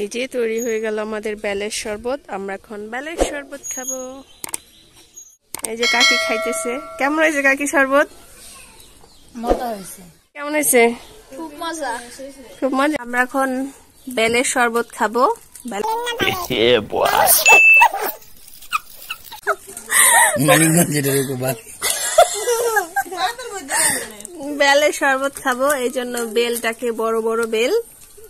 এই যে তৈরি হয়ে গেল আমাদের বেলের শরবত আমরা এখন বেলের শরবত খাবো এই যে কাকি খাইতেছে কেমন হয়েছে কাকি শরবত কেমন হয়েছে খুব মজা খুব মজা আমরা এখন বেলের শরবত খাবো বেলের শরবত খাবো এই জন্য বেলটাকে বড় বড় বেল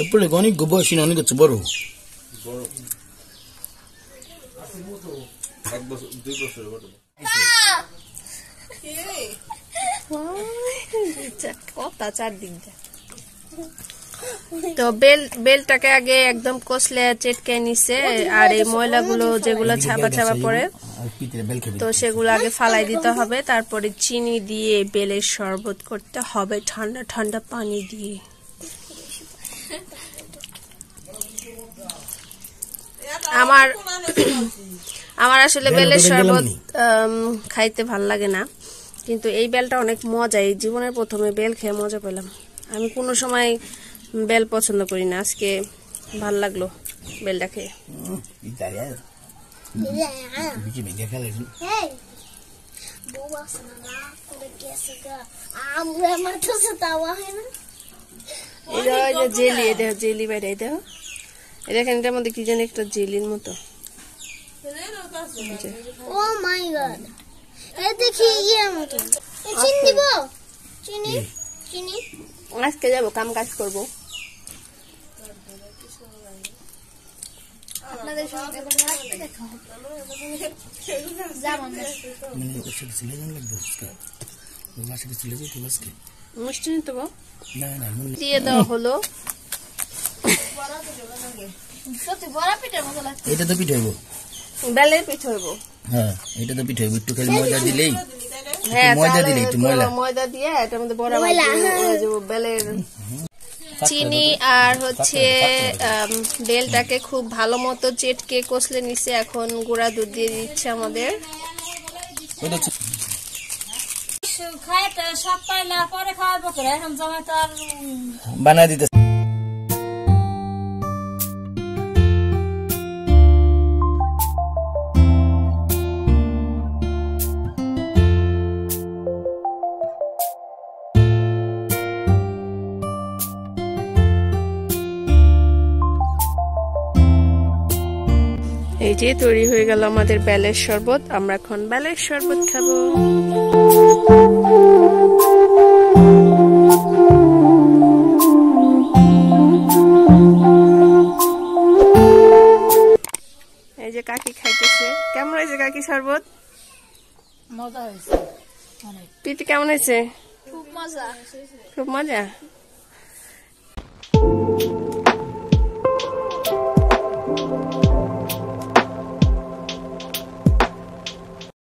Apple goni gobo shino ni gotsu boro. Boro. এক বছর তো বেল বেলটাকে আগে একদম কষলে চেটকে নিছে আর এই ময়লাগুলো যেগুলো ছাপা ছাপা পরে তো সেগুলো আগে ফালাই দিতে হবে তারপরে চিনি দিয়ে বেলের শরবত করতে হবে ঠান্ডা ঠান্ডা পানি দিয়ে আমার আমার আসলে বেলের শরবত খাইতে ভাল লাগে না কিন্তু এই বেলটা অনেক মজা এই জীবনের প্রথমে বেল খেয়ে মজা পেলাম আমি কোনো সময় বেল পছন্দ করি না আজকে ভাল লাগলো বেলটা খেয়ে আমরা আমার তো তাওয়া হয় না এটা এটা জেলি দেখো জেলি বাইরে দেখো এটা এখানটার মধ্যে কি জানি একটা জেলির মতো ও oh দেখি আচ্ছা। আজকে যাবো কাম কাজ করবো আপনাদের সঙ্গে দেখা হবে যাবো না মানে ওসব সিলেজন লাগবে আজকে বাসা চলে যেতে আজকে হ্যাঁ, হ্যাঁ ময়দা দিয়ে হ্যাঁ। বেলের চিনি আর হচ্ছে বেলটাকে খুব ভালো মতো চেটকে কষলে নিচে এখন গুঁড়া দুধ দিয়ে দিচ্ছে আমাদের পরে এখন দিতে এই যে তৈরি হয়ে গেল আমাদের বেলের শরবত আমরা এখন বেলের শরবত খাবো কি শরবত মজা মানে কেমন হয়েছে খুব মজা খুব মজা